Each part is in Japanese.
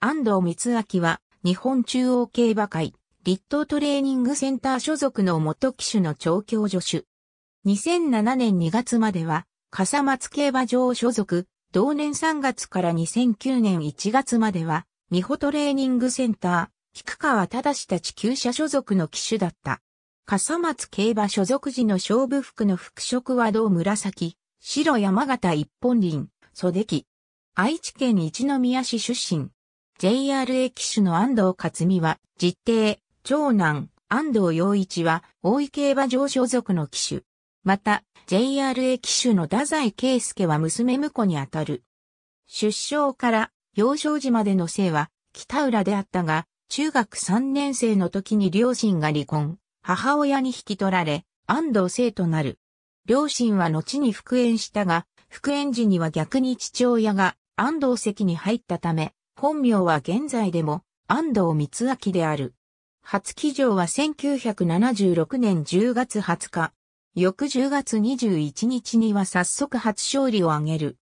安藤光明は、日本中央競馬会、立東トレーニングセンター所属の元騎手の調教助手。2007年2月までは、笠松競馬場所属、同年3月から2009年1月までは、美穂トレーニングセンター、菊川正たち旧社所属の騎手だった。笠松競馬所属時の勝負服の服飾は銅紫、白山形一本輪、袖木。愛知県一宮市出身。JRA 騎手の安藤勝美は、実弟、長男、安藤洋一は、大井競馬上所属の騎手。また、JRA 騎手の太宰圭介は娘婿にあたる。出生から幼少時までの生は、北浦であったが、中学3年生の時に両親が離婚、母親に引き取られ、安藤生となる。両親は後に復縁したが、復縁時には逆に父親が安藤席に入ったため、本名は現在でも安藤光明である。初起乗は1976年10月20日。翌10月21日には早速初勝利を挙げる。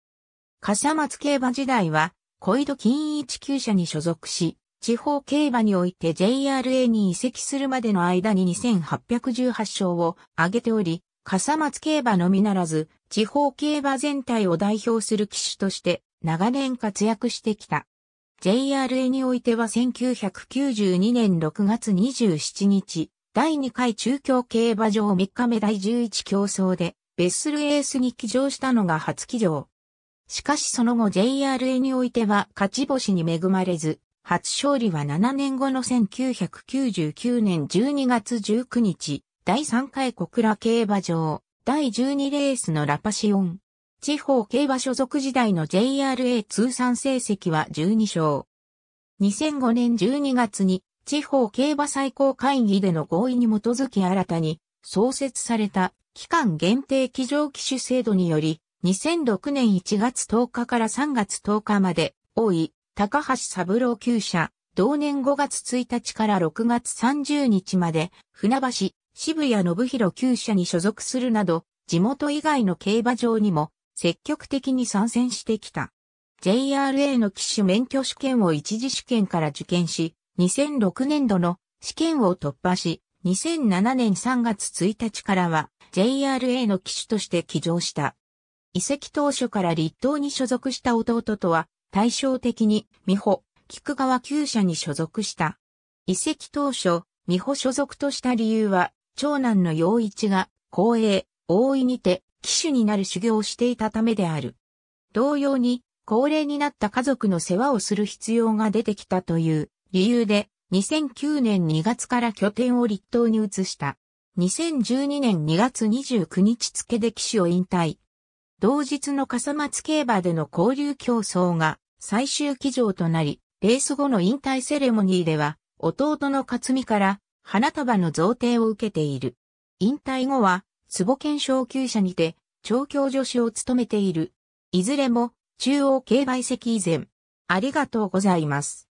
笠松競馬時代は、小井戸金一厩社に所属し、地方競馬において JRA に移籍するまでの間に2818勝を挙げており、笠松競馬のみならず、地方競馬全体を代表する騎手として長年活躍してきた。JRA においては1992年6月27日、第2回中京競馬場3日目第11競争で、ベッスルエースに騎乗したのが初騎乗。しかしその後 JRA においては勝ち星に恵まれず、初勝利は7年後の1999年12月19日、第3回小倉競馬場、第12レースのラパシオン、地方競馬所属時代の JRA 通算成績は12勝。2005年12月に地方競馬最高会議での合意に基づき新たに創設された期間限定騎乗機種制度により2006年1月10日から3月10日まで多い高橋三郎旧舎、同年5月1日から6月30日まで船橋、渋谷信弘旧舎に所属するなど地元以外の競馬場にも積極的に参戦してきた。JRA の騎手免許試験を一次試験から受験し、2006年度の試験を突破し、2007年3月1日からは JRA の騎手として起乗した。遺跡当初から立党に所属した弟とは対照的に美穂、菊川旧社に所属した。遺跡当初、美穂所属とした理由は、長男の陽一が、公営、大いにて、騎手になる修行をしていたためである。同様に、高齢になった家族の世話をする必要が出てきたという理由で、2009年2月から拠点を立東に移した。2012年2月29日付で騎手を引退。同日の笠松競馬での交流競争が最終騎乗となり、レース後の引退セレモニーでは、弟の勝美から花束の贈呈を受けている。引退後は、坪県昇級者にて、調教助手を務めている。いずれも、中央競売席以前。ありがとうございます。